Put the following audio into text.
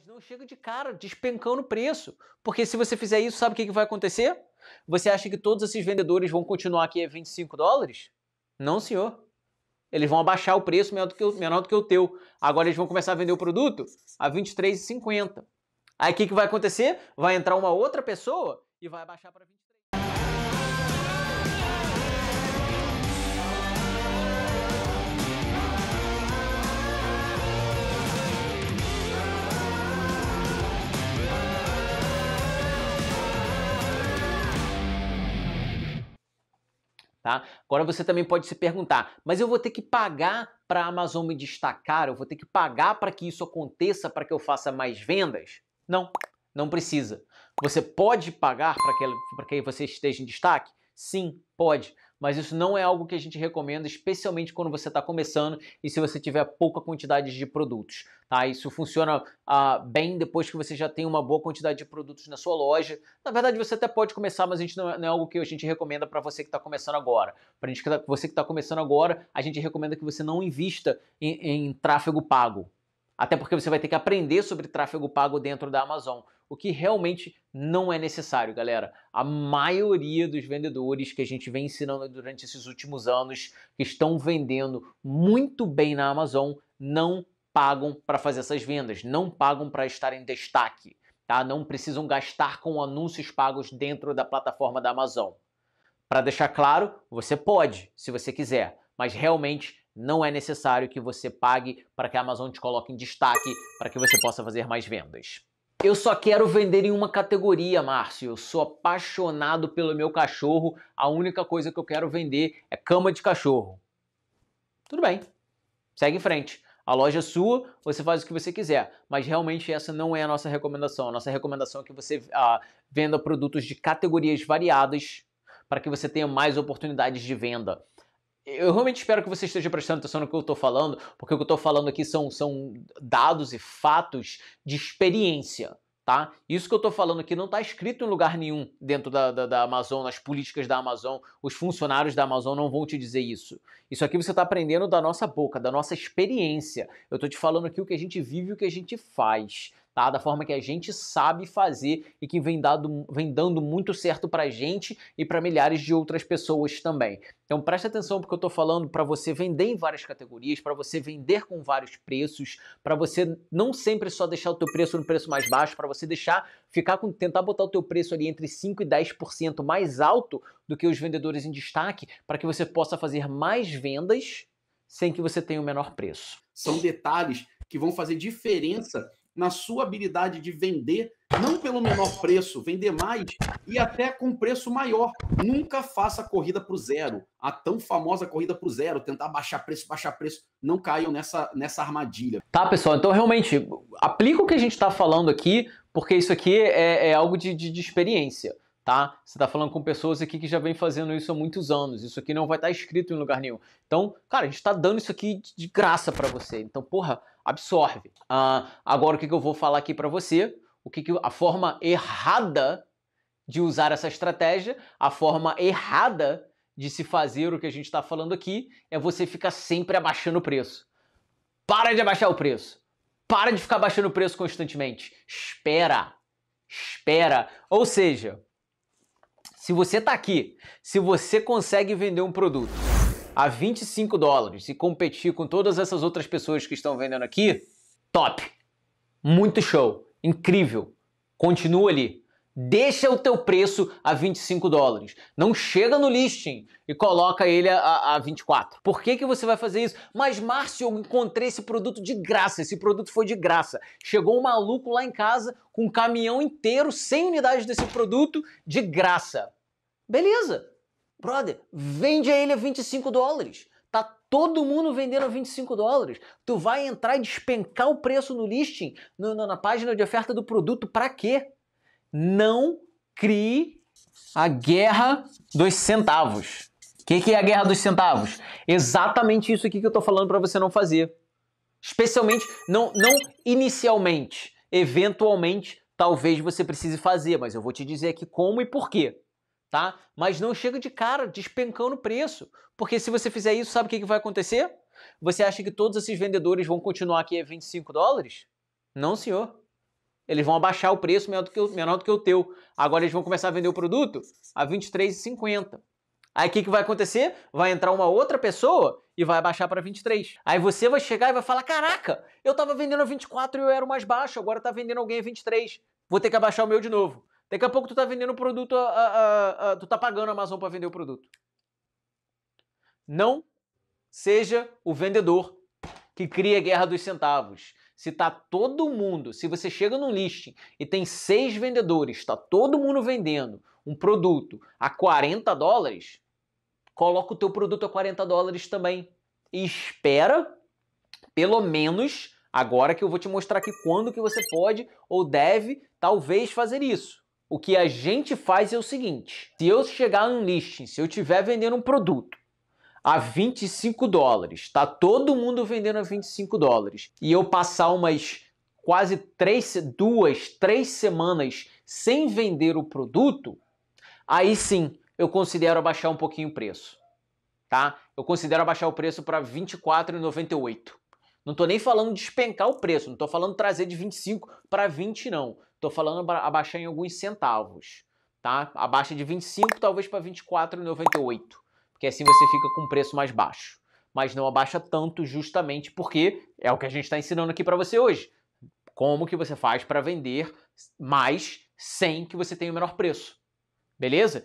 Mas não chega de cara, despencando o preço. Porque se você fizer isso, sabe o que, que vai acontecer? Você acha que todos esses vendedores vão continuar aqui a 25 dólares? Não, senhor. Eles vão abaixar o preço menor do que o, menor do que o teu. Agora eles vão começar a vender o produto a 23,50. Aí o que, que vai acontecer? Vai entrar uma outra pessoa e vai abaixar para 23. Tá? Agora você também pode se perguntar, mas eu vou ter que pagar para a Amazon me destacar? Eu vou ter que pagar para que isso aconteça, para que eu faça mais vendas? Não, não precisa. Você pode pagar para que, que você esteja em destaque? Sim, pode mas isso não é algo que a gente recomenda, especialmente quando você está começando e se você tiver pouca quantidade de produtos. Tá? Isso funciona ah, bem depois que você já tem uma boa quantidade de produtos na sua loja. Na verdade, você até pode começar, mas a gente não é, não é algo que a gente recomenda para você que está começando agora. Para tá, você que está começando agora, a gente recomenda que você não invista em, em tráfego pago. Até porque você vai ter que aprender sobre tráfego pago dentro da Amazon o que realmente não é necessário, galera. A maioria dos vendedores que a gente vem ensinando durante esses últimos anos, que estão vendendo muito bem na Amazon, não pagam para fazer essas vendas, não pagam para estar em destaque, tá? Não precisam gastar com anúncios pagos dentro da plataforma da Amazon. Para deixar claro, você pode, se você quiser, mas realmente não é necessário que você pague para que a Amazon te coloque em destaque para que você possa fazer mais vendas. Eu só quero vender em uma categoria, Márcio. Eu sou apaixonado pelo meu cachorro. A única coisa que eu quero vender é cama de cachorro. Tudo bem, segue em frente. A loja é sua, você faz o que você quiser, mas realmente essa não é a nossa recomendação. A nossa recomendação é que você ah, venda produtos de categorias variadas para que você tenha mais oportunidades de venda eu realmente espero que você esteja prestando atenção no que eu estou falando, porque o que eu estou falando aqui são, são dados e fatos de experiência. Tá? Isso que eu estou falando aqui não está escrito em lugar nenhum dentro da, da, da, Amazon, nas políticas da Amazon. Os funcionários da Amazon não vão te dizer isso. Isso aqui você está aprendendo da nossa boca, da nossa experiência. Eu estou te falando aqui o que a gente vive e o que a gente faz tá? Da forma que a gente sabe fazer e que vem, dado, vem dando muito certo pra gente e para milhares de outras pessoas também. Então preste atenção porque eu estou falando para você vender em várias categorias, para você vender com vários preços, para você não sempre só deixar o teu preço no preço mais baixo, para você deixar ficar com tentar botar o teu preço ali entre 5 e 10% mais alto do que os vendedores em destaque, para que você possa fazer mais vendas sem que você tenha o menor preço. São detalhes que vão fazer diferença na sua habilidade de vender, não pelo menor preço, vender mais e até com preço maior. Nunca faça corrida para o zero, a tão famosa corrida para o zero, tentar baixar preço, baixar preço. Não caiam nessa, nessa armadilha. Tá, pessoal, então realmente aplica o que a gente está falando aqui, porque isso aqui é, é algo de, de, de experiência. Tá? Você está falando com pessoas aqui que já vem fazendo isso há muitos anos. Isso aqui não vai estar tá escrito em lugar nenhum. Então, cara, a gente está dando isso aqui de graça para você. Então, porra, absorve. Uh, agora, o que, que eu vou falar aqui para você? O que, que a forma errada de usar essa estratégia, a forma errada de se fazer o que a gente está falando aqui é você ficar sempre abaixando o preço. Para de abaixar o preço. Para de ficar abaixando o preço constantemente. Espera. Espera. Ou seja, se você está aqui, se você consegue vender um produto a 25 dólares e competir com todas essas outras pessoas que estão vendendo aqui, top! Muito show! Incrível! Continua ali. Deixa o teu preço a 25 dólares. Não chega no listing e coloca ele a, a 24. Por que, que você vai fazer isso? Mas, Márcio, eu encontrei esse produto de graça. Esse produto foi de graça. Chegou um maluco lá em casa com um caminhão inteiro, 100 unidades desse produto, de graça. Beleza, Brother, vende a ele a 25 dólares. Tá todo mundo vendendo a 25 dólares. Tu vai entrar e despencar o preço no listing, no, na página de oferta do produto, para quê? Não crie a guerra dos centavos. O que, que é a guerra dos centavos? Exatamente isso aqui que eu tô falando para você não fazer. Especialmente, não, não inicialmente. Eventualmente, talvez você precise fazer, mas eu vou te dizer aqui como e por quê tá? Mas não chega de cara despencando o preço, porque se você fizer isso, sabe o que, que vai acontecer? Você acha que todos esses vendedores vão continuar aqui a 25 dólares? Não, senhor. Eles vão abaixar o preço menor do que o, menor do que o teu. Agora eles vão começar a vender o produto a 23,50. Aí o que, que vai acontecer? Vai entrar uma outra pessoa e vai abaixar para 23. Aí você vai chegar e vai falar: Caraca, eu estava vendendo a 24 e eu era o mais baixo, agora está vendendo alguém a 23. Vou ter que abaixar o meu de novo. Daqui a pouco tu tá vendendo o produto, a, a, a, tu tá pagando a Amazon para vender o produto. Não seja o vendedor que cria a guerra dos centavos. Se tá todo mundo, se você chega num listing e tem seis vendedores, está todo mundo vendendo um produto a 40 dólares, coloca o teu produto a 40 dólares também. E espera, pelo menos, agora que eu vou te mostrar aqui quando que você pode ou deve talvez fazer isso. O que a gente faz é o seguinte: se eu chegar no listing, se eu tiver vendendo um produto a 25 dólares, tá todo mundo vendendo a 25 dólares, e eu passar umas quase três, duas, três semanas sem vender o produto, aí sim eu considero abaixar um pouquinho o preço, tá? Eu considero abaixar o preço para R$24,98. Não estou nem falando despencar o preço, não estou falando trazer de 25 para 20 não. Estou falando abaixar em alguns centavos, tá? Abaixa de 25 talvez para 24,98, porque assim você fica com um preço mais baixo. Mas não abaixa tanto justamente porque é o que a gente está ensinando aqui para você hoje. Como que você faz para vender mais sem que você tenha o menor preço. Beleza?